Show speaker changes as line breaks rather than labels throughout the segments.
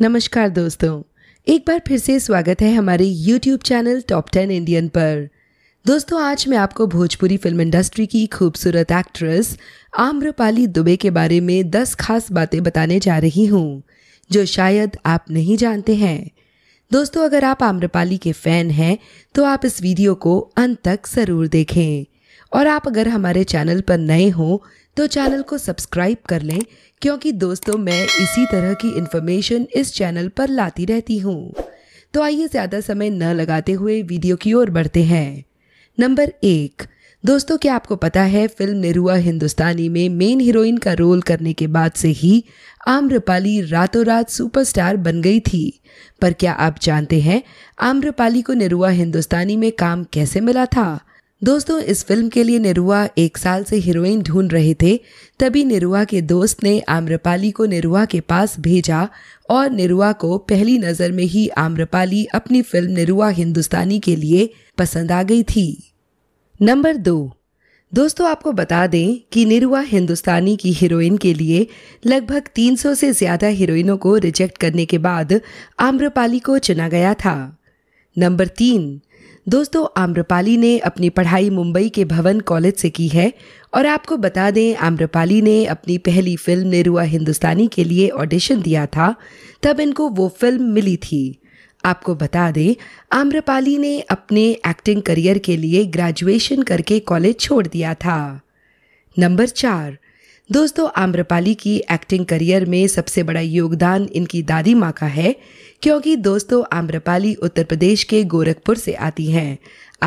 नमस्कार दोस्तों एक बार फिर से स्वागत है हमारे YouTube channel top ten Indian पर दोस्तों आज मैं आपको भोजपुरी फिल्म इंडस्ट्री की खूबसूरत एक्ट्रेस आम्रपाली दुबे के बारे में 10 खास बातें बताने जा रही हूँ जो शायद आप नहीं जानते हैं दोस्तों अगर आप आम्रपाली के फैन हैं तो आप इस वीडियो को अंत तक ज़रूर देखें और आप अगर हमारे चैनल पर नए हों तो चैनल को सब्सक्राइब कर लें क्योंकि दोस्तों मैं इसी तरह की इन्फॉर्मेशन इस चैनल पर लाती रहती हूँ तो आइए ज़्यादा समय न लगाते हुए वीडियो की ओर बढ़ते हैं नंबर एक दोस्तों क्या आपको पता है फिल्म निरुआ हिंदुस्तानी में मेन हीरोइन का रोल करने के बाद से ही आम्रपाली रातों रात सुपरस्टार बन गई थी पर क्या आप जानते हैं आम्रपाली को निरुआ हिंदुस्तानी में काम कैसे मिला था दोस्तों इस फिल्म के लिए निरुआ एक साल से हीरोइन ढूंढ रहे थे तभी निरुआ के दोस्त ने आम्रपाली को निरुआ के पास भेजा और निरुआ को पहली नज़र में ही आम्रपाली अपनी फिल्म निरुआ हिंदुस्तानी के लिए पसंद आ गई थी नंबर दो दोस्तों आपको बता दें कि निरुआ हिंदुस्तानी की हीरोइन के लिए लगभग 300 से ज़्यादा हीरोइनों को रिजेक्ट करने के बाद आम्रपाली को चुना गया था नंबर तीन दोस्तों आम्रपाली ने अपनी पढ़ाई मुंबई के भवन कॉलेज से की है और आपको बता दें आम्रपाली ने अपनी पहली फिल्म निरुआ हिंदुस्तानी के लिए ऑडिशन दिया था तब इनको वो फिल्म मिली थी आपको बता दें आम्रपाली ने अपने एक्टिंग करियर के लिए ग्रेजुएशन करके कॉलेज छोड़ दिया था नंबर चार दोस्तों आम्रपाली की एक्टिंग करियर में सबसे बड़ा योगदान इनकी दादी माँ का है क्योंकि दोस्तों आम्रपाली उत्तर प्रदेश के गोरखपुर से आती हैं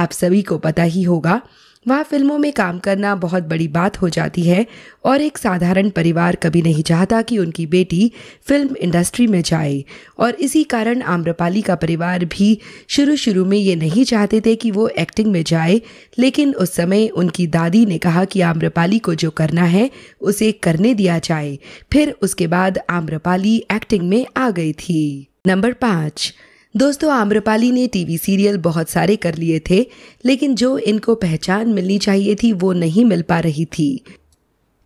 आप सभी को पता ही होगा वहाँ फिल्मों में काम करना बहुत बड़ी बात हो जाती है और एक साधारण परिवार कभी नहीं चाहता कि उनकी बेटी फिल्म इंडस्ट्री में जाए और इसी कारण आम्रपाली का परिवार भी शुरू शुरू में ये नहीं चाहते थे कि वो एक्टिंग में जाए लेकिन उस समय उनकी दादी ने कहा कि आम्रपाली को जो करना है उसे करने दिया जाए फिर उसके बाद आम्रपाली एक्टिंग में आ गई थी नंबर पाँच दोस्तों आम्रपाली ने टीवी सीरियल बहुत सारे कर लिए थे लेकिन जो इनको पहचान मिलनी चाहिए थी वो नहीं मिल पा रही थी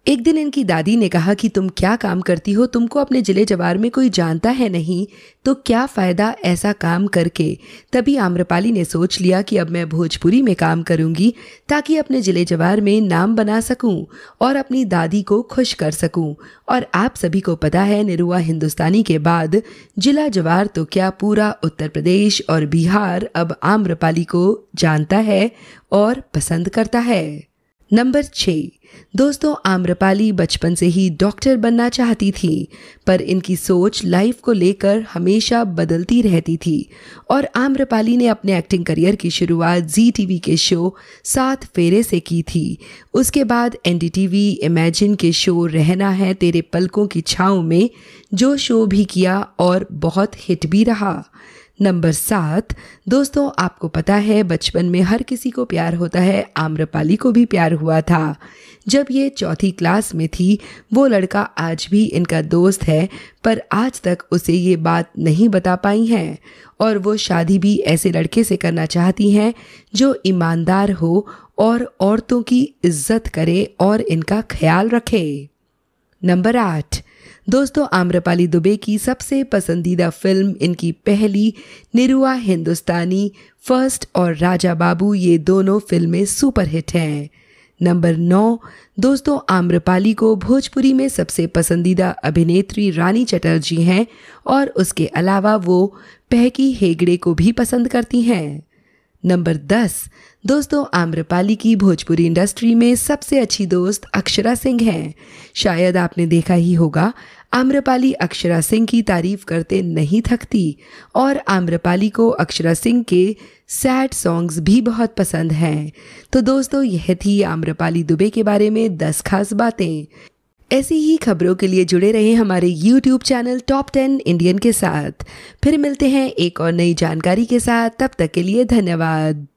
एक दिन इनकी दादी ने कहा कि तुम क्या काम करती हो तुमको अपने जिले जवार में कोई जानता है नहीं तो क्या फ़ायदा ऐसा काम करके तभी आम्रपाली ने सोच लिया कि अब मैं भोजपुरी में काम करूंगी ताकि अपने जिले जवार में नाम बना सकूं और अपनी दादी को खुश कर सकूं और आप सभी को पता है निरुआ हिंदुस्तानी के बाद जिला जवार तो क्या पूरा उत्तर प्रदेश और बिहार अब आम्रपाली को जानता है और पसंद करता है नंबर छः दोस्तों आम्रपाली बचपन से ही डॉक्टर बनना चाहती थी पर इनकी सोच लाइफ को लेकर हमेशा बदलती रहती थी और आम्रपाली ने अपने एक्टिंग करियर की शुरुआत जी टीवी के शो सात फेरे से की थी उसके बाद एनडीटीवी इमेजिन के शो रहना है तेरे पलकों की छाँव में जो शो भी किया और बहुत हिट भी रहा नंबर सात दोस्तों आपको पता है बचपन में हर किसी को प्यार होता है आम्रपाली को भी प्यार हुआ था जब ये चौथी क्लास में थी वो लड़का आज भी इनका दोस्त है पर आज तक उसे ये बात नहीं बता पाई हैं और वो शादी भी ऐसे लड़के से करना चाहती हैं जो ईमानदार हो और औरतों की इज्जत करे और इनका ख्याल रखे नंबर आठ दोस्तों आम्रपाली दुबे की सबसे पसंदीदा फिल्म इनकी पहली निरुआ हिंदुस्तानी फर्स्ट और राजा बाबू ये दोनों फिल्में सुपरहिट हैं नंबर नौ दोस्तों आम्रपाली को भोजपुरी में सबसे पसंदीदा अभिनेत्री रानी चटर्जी हैं और उसके अलावा वो पहकी हेगड़े को भी पसंद करती हैं नंबर दस दोस्तों आम्रपाली की भोजपुरी इंडस्ट्री में सबसे अच्छी दोस्त अक्षरा सिंह हैं शायद आपने देखा ही होगा आम्रपाली अक्षरा सिंह की तारीफ करते नहीं थकती और आम्रपाली को अक्षरा सिंह के सैड सॉन्ग्स भी बहुत पसंद हैं तो दोस्तों यह थी आम्रपाली दुबे के बारे में दस खास बातें ऐसी ही खबरों के लिए जुड़े रहें हमारे YouTube channel top ten Indian के साथ फिर मिलते हैं एक और नई जानकारी के साथ तब तक के लिए धन्यवाद